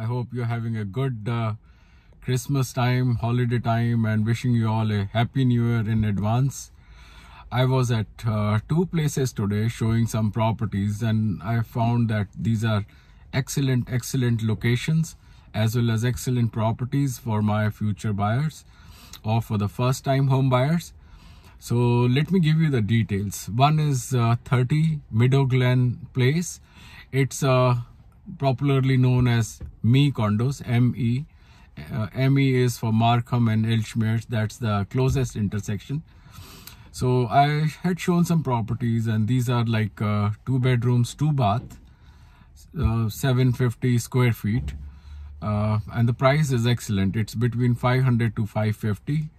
I hope you're having a good uh, Christmas time, holiday time, and wishing you all a happy new year in advance. I was at uh, two places today showing some properties, and I found that these are excellent, excellent locations as well as excellent properties for my future buyers or for the first time home buyers. So let me give you the details. One is uh, 30 Meadow Glen Place. It's a uh, popularly known as ME condos, ME. Uh, ME is for Markham and Elchmere, that's the closest intersection. So I had shown some properties and these are like uh, two bedrooms, two bath, uh, 750 square feet. Uh, and the price is excellent. It's between 500 to 550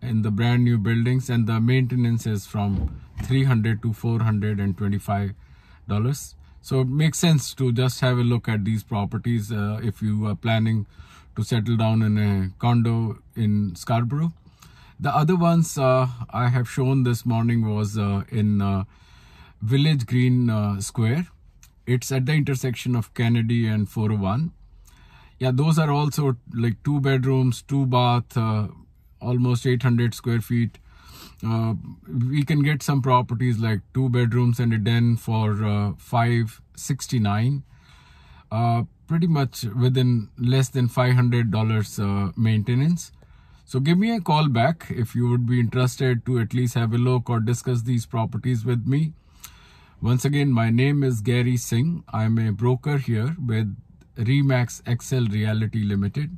in the brand new buildings and the maintenance is from 300 to 425 dollars so it makes sense to just have a look at these properties uh, if you are planning to settle down in a condo in Scarborough. The other ones uh, I have shown this morning was uh, in uh, Village Green uh, Square. It's at the intersection of Kennedy and 401. Yeah, those are also like two bedrooms, two bath, uh, almost 800 square feet uh, we can get some properties like two bedrooms and a den for uh, 569 uh, pretty much within less than $500 uh, maintenance so give me a call back if you would be interested to at least have a look or discuss these properties with me once again my name is Gary Singh I'm a broker here with Remax XL Reality Limited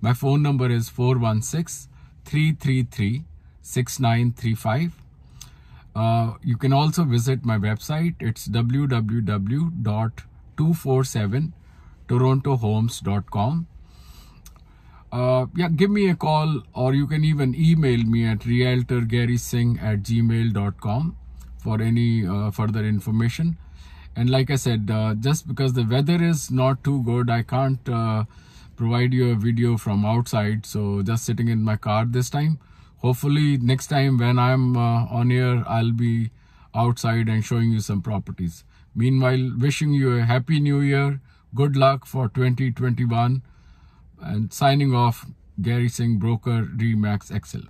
my phone number is 416 333 6935. Uh, you can also visit my website. It's www.247torontohomes.com. Uh, yeah, give me a call or you can even email me at singh at gmail.com for any uh, further information. And like I said, uh, just because the weather is not too good, I can't uh, provide you a video from outside. So just sitting in my car this time hopefully next time when I'm uh, on air, I'll be outside and showing you some properties. Meanwhile, wishing you a happy new year. Good luck for 2021 and signing off, Gary Singh, broker Remax Excel.